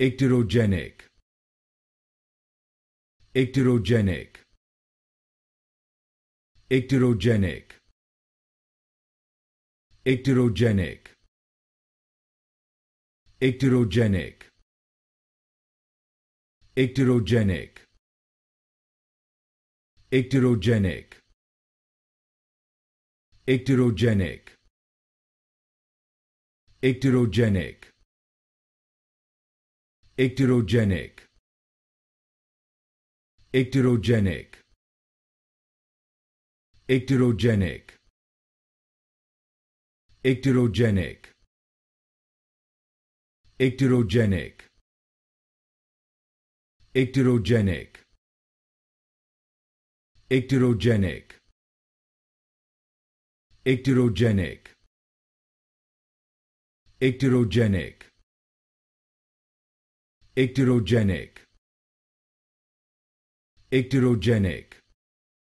Icterogenic. Icterogenic. Icterogenic. Icterogenic. Icterogenic. Icterogenic. Icterogenic. Icterogenic. Icterogenic icterogenic icterogenic icterogenic icterogenic icterogenic icterogenic icterogenic icterogenic icterogenic Icterogenic. Icterogenic.